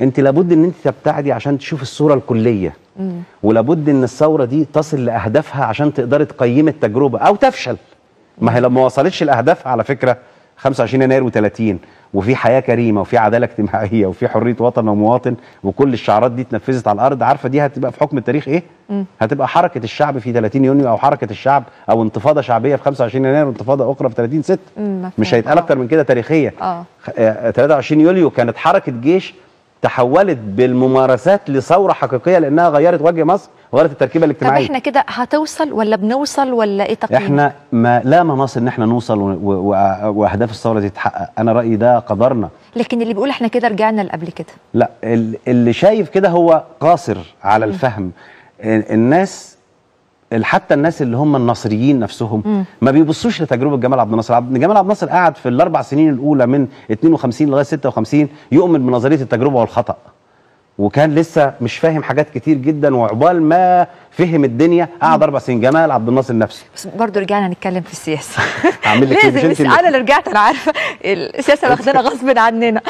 انت لابد ان انت تبتعدي عشان تشوف الصوره الكليه ولابد ان الثوره دي تصل لاهدافها عشان تقدري تقيمي التجربه او تفشل ما هي لما وصلتش لاهدافها على فكره 25 يناير و30 وفي حياه كريمه وفي عداله اجتماعيه وفي حريه وطن ومواطن وكل الشعارات دي اتنفذت على الارض عارفه دي هتبقى في حكم التاريخ ايه؟ م. هتبقى حركه الشعب في 30 يونيو او حركه الشعب او انتفاضه شعبيه في 25 يناير وانتفاضه اخرى في 30 6 مش هيتقال اكتر من كده تاريخيه آه. 23 آه، يوليو كانت حركه جيش تحولت بالممارسات لثوره حقيقيه لانها غيرت وجه مصر وغيرت التركيبه الاجتماعيه طب احنا كده هتوصل ولا بنوصل ولا ايه تقييم احنا ما لا مناص ان احنا نوصل واهداف الثوره دي تتحقق انا رايي ده قدرنا لكن اللي بيقول احنا كده رجعنا لقبل كده لا اللي شايف كده هو قاصر على الفهم الناس حتى الناس اللي هم النصريين نفسهم ما بيبصوش لتجربه جمال عبد الناصر عبد جمال عبد الناصر قعد في الاربع سنين الاولى من 52 لغايه 56 يؤمن بنظريه التجربه والخطا وكان لسه مش فاهم حاجات كتير جدا وعقبال ما فهم الدنيا قعد اربع سنين جمال عبد الناصر نفسه بس برضه رجعنا نتكلم في السياسه لازم انا اللي رجعت انا عارفه السياسه واخدانا غصب عننا